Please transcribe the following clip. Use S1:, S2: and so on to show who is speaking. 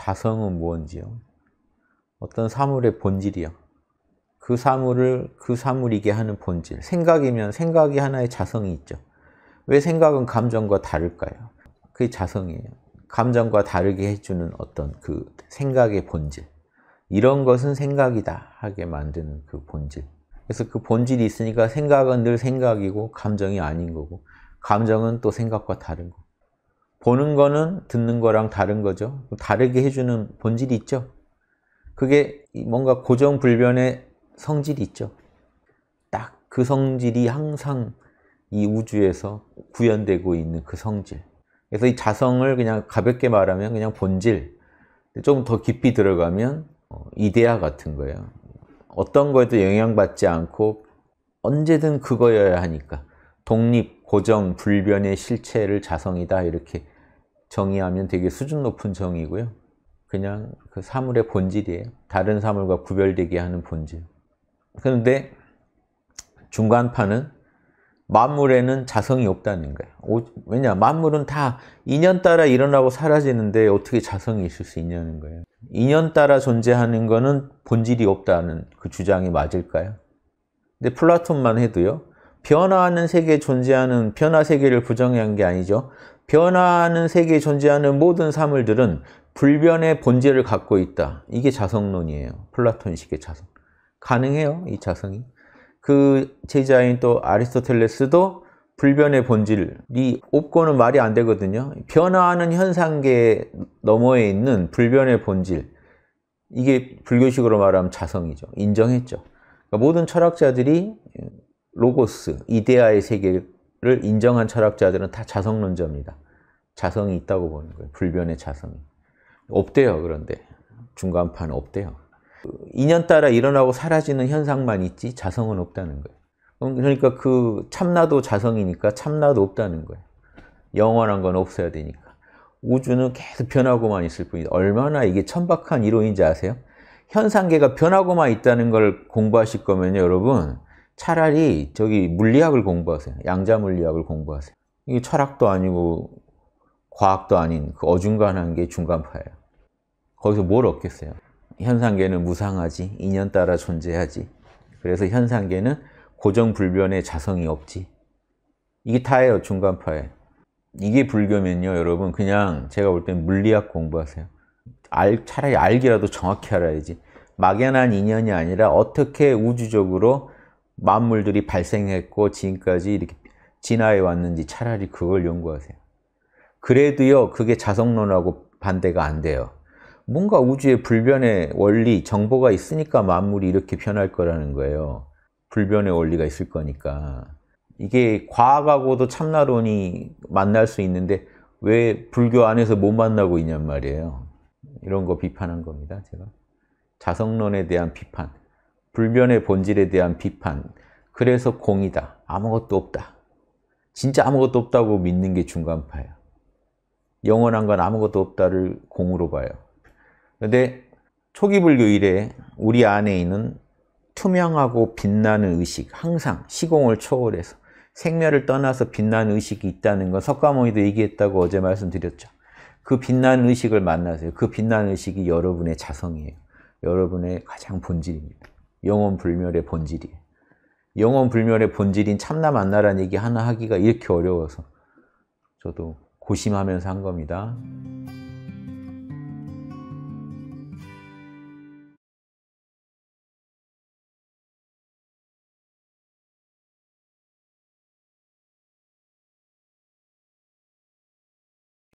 S1: 자성은 무언지요? 어떤 사물의 본질이요. 그 사물을 그 사물이게 하는 본질. 생각이면 생각이 하나의 자성이 있죠. 왜 생각은 감정과 다를까요? 그게 자성이에요. 감정과 다르게 해주는 어떤 그 생각의 본질. 이런 것은 생각이다 하게 만드는 그 본질. 그래서 그 본질이 있으니까 생각은 늘 생각이고 감정이 아닌 거고 감정은 또 생각과 다른 거 보는 거는 듣는 거랑 다른 거죠. 다르게 해주는 본질이 있죠. 그게 뭔가 고정불변의 성질이 있죠. 딱 그 성질이 항상 이 우주에서 구현되고 있는 그 성질. 그래서 이 자성을 그냥 가볍게 말하면 그냥 본질, 좀 더 깊이 들어가면 어, 이데아 같은 거예요. 어떤 거에도 영향받지 않고 언제든 그거여야 하니까 독립, 고정, 불변의 실체를 자성이다 이렇게 정의하면 되게 수준 높은 정의고요. 그냥 그 사물의 본질이에요. 다른 사물과 구별되게 하는 본질. 그런데 중간판은 만물에는 자성이 없다는 거예요. 왜냐? 만물은 다 인연 따라 일어나고 사라지는데 어떻게 자성이 있을 수 있냐는 거예요. 인연 따라 존재하는 거는 본질이 없다는 그 주장이 맞을까요? 근데 플라톤만 해도요. 변화하는 세계에 존재하는 변화 세계를 부정한 게 아니죠. 변화하는 세계에 존재하는 모든 사물들은 불변의 본질을 갖고 있다. 이게 자성론이에요. 플라톤식의 자성. 가능해요, 이 자성이. 그 제자인 또 아리스토텔레스도 불변의 본질이 없고는 말이 안 되거든요. 변화하는 현상계 너머에 있는 불변의 본질. 이게 불교식으로 말하면 자성이죠. 인정했죠. 그러니까 모든 철학자들이 로고스, 이데아의 세계를 인정한 철학자들은 다 자성론자입니다. 자성이 있다고 보는 거예요. 불변의 자성이. 없대요, 그런데. 중간판 없대요. 인연따라 일어나고 사라지는 현상만 있지 자성은 없다는 거예요. 음, 그러니까 그 참나도 자성이니까 참나도 없다는 거예요. 영원한 건 없어야 되니까. 우주는 계속 변하고만 있을 뿐이다. 얼마나 이게 천박한 이론인지 아세요? 현상계가 변하고만 있다는 걸 공부하실 거면 여러분. 차라리 저기 물리학을 공부하세요. 양자 물리학을 공부하세요. 이게 철학도 아니고 과학도 아닌 그 어중간한 게 중간파예요. 거기서 뭘 얻겠어요? 현상계는 무상하지, 인연 따라 존재하지. 그래서 현상계는 고정불변의 자성이 없지. 이게 다예요, 중간파에. 이게 불교면요, 여러분. 그냥 제가 볼 땐 물리학 공부하세요. 알, 차라리 알기라도 정확히 알아야지. 막연한 인연이 아니라 어떻게 우주적으로 만물들이 발생했고 지금까지 이렇게 진화해 왔는지 차라리 그걸 연구하세요. 그래도요, 그게 자성론하고 반대가 안 돼요. 뭔가 우주의 불변의 원리, 정보가 있으니까 만물이 이렇게 변할 거라는 거예요. 불변의 원리가 있을 거니까. 이게 과학하고도 참나론이 만날 수 있는데 왜 불교 안에서 못 만나고 있냔 말이에요. 이런 거 비판한 겁니다, 제가. 자성론에 대한 비판. 불변의 본질에 대한 비판, 그래서 공이다, 아무것도 없다. 진짜 아무것도 없다고 믿는 게중간파야 영원한 건 아무것도 없다를 공으로 봐요. 그런데 초기 불교 이래 우리 안에 있는 투명하고 빛나는 의식, 항상 시공을 초월해서 생멸을 떠나서 빛나는 의식이 있다는 건 석가모니도 얘기했다고 어제 말씀드렸죠. 그 빛나는 의식을 만나세요. 그 빛나는 의식이 여러분의 자성이에요. 여러분의 가장 본질입니다. 영원 불멸의 본질이. 영원 불멸의 본질인 참나 만나라는 얘기 하나 하기가 이렇게 어려워서 저도 고심하면서 한 겁니다.